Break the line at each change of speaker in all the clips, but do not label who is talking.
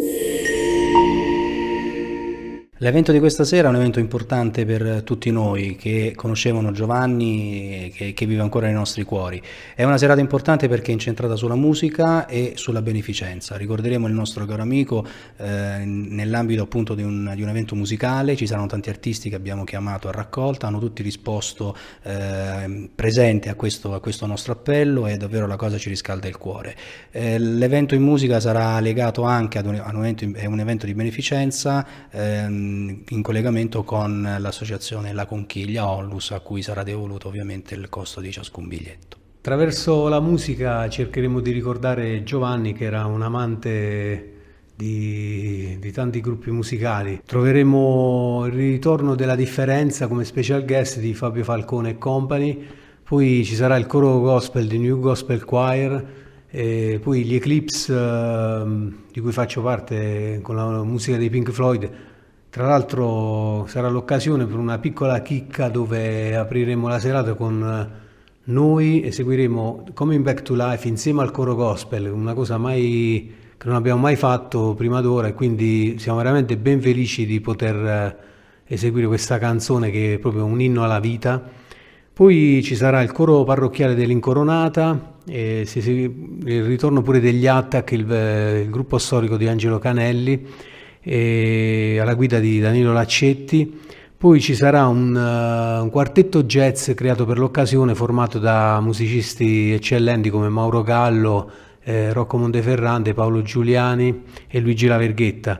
Música L'evento di questa sera è un evento importante per tutti noi che conoscevano Giovanni e che vive ancora nei nostri cuori. È una serata importante perché è incentrata sulla musica e sulla beneficenza. Ricorderemo il nostro caro amico eh, nell'ambito appunto di un, di un, evento musicale, ci saranno tanti artisti che abbiamo chiamato a raccolta, hanno tutti risposto eh, presente a questo, a questo, nostro appello e davvero la cosa ci riscalda il cuore. Eh, l'evento in musica sarà legato anche ad un, ad un, evento, un evento, di beneficenza. Ehm, in collegamento con l'associazione La Conchiglia Onlus a cui sarà devoluto ovviamente il costo di ciascun biglietto.
Attraverso la musica cercheremo di ricordare Giovanni che era un amante di, di, tanti gruppi musicali. Troveremo il ritorno della differenza come special guest di Fabio Falcone e Company, poi ci sarà il coro gospel di New Gospel Choir, e poi gli Eclipse eh, di cui faccio parte con la musica dei Pink Floyd tra l'altro sarà l'occasione per una piccola chicca dove apriremo la serata con noi eseguiremo Coming Back to Life insieme al coro gospel, una cosa mai, che non abbiamo mai fatto prima d'ora e quindi siamo veramente ben felici di poter eh, eseguire questa canzone che è proprio un inno alla vita. Poi ci sarà il coro parrocchiale dell'Incoronata, il ritorno pure degli Attac, il, eh, il gruppo storico di Angelo Canelli alla guida di Danilo Laccetti. Poi ci sarà un, uh, un, quartetto jazz creato per l'occasione formato da musicisti eccellenti come Mauro Gallo, eh, Rocco Monteferrante, Paolo Giuliani e Luigi Laverghetta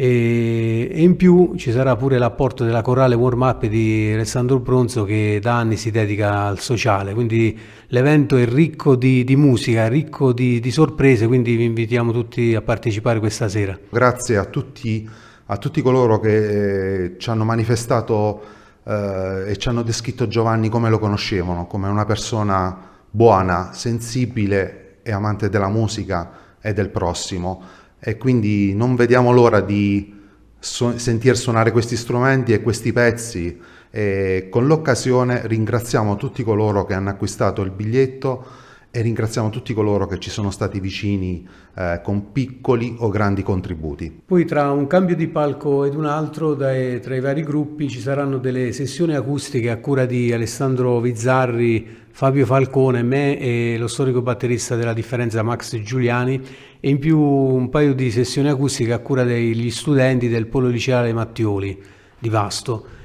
e, e in più ci sarà pure l'apporto della corale warm up di Alessandro Bronzo che da anni si dedica al sociale, quindi l'evento è ricco di, di musica, ricco di, di sorprese, quindi vi invitiamo tutti a partecipare questa sera.
Grazie a tutti a tutti coloro che eh, ci hanno manifestato eh, e ci hanno descritto Giovanni come lo conoscevano, come una persona buona, sensibile e amante della musica e del prossimo e quindi non vediamo l'ora di so- sentir suonare questi strumenti e questi pezzi e con l'occasione ringraziamo tutti coloro che hanno acquistato il biglietto e ringraziamo tutti coloro che ci sono stati vicini eh, con piccoli o grandi contributi.
Poi tra un cambio di palco ed un altro dai, tra i vari gruppi ci saranno delle sessioni acustiche a cura di Alessandro Vizzarri, Fabio Falcone, me e lo storico batterista della differenza Max Giuliani e in più un paio di sessioni acustiche a cura degli studenti del Polo Liceale Mattioli di Vasto.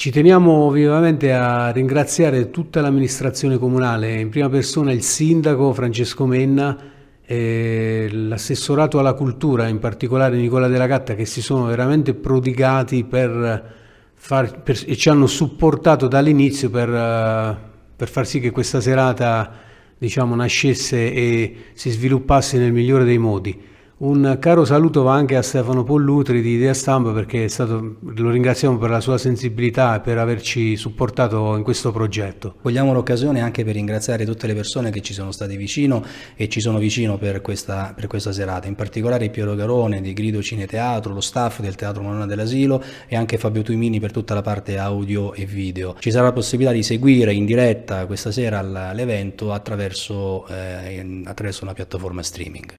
Ci teniamo vivamente a ringraziare tutta l'amministrazione comunale, in prima persona il sindaco Francesco Menna, l'assessorato alla cultura, in particolare Nicola Della Gatta, che si sono veramente prodigati per far, per, e ci hanno supportato dall'inizio per, eh, per, far sì che questa serata diciamo, nascesse e si sviluppasse nel migliore dei modi. Un caro saluto va anche a Stefano Pollutri di Idea Stampa perché stato, lo ringraziamo per la sua sensibilità e per averci supportato in questo progetto.
Vogliamo l'occasione anche per ringraziare tutte le persone che ci sono state vicino e ci sono vicino per questa, per questa serata, in particolare Piero Garone di Grido Cine Teatro, lo staff del Teatro Madonna dell'Asilo e anche Fabio Tuimini per tutta la parte audio e video. Ci sarà la possibilità di seguire in diretta questa sera l'evento attraverso,
eh, attraverso una piattaforma streaming.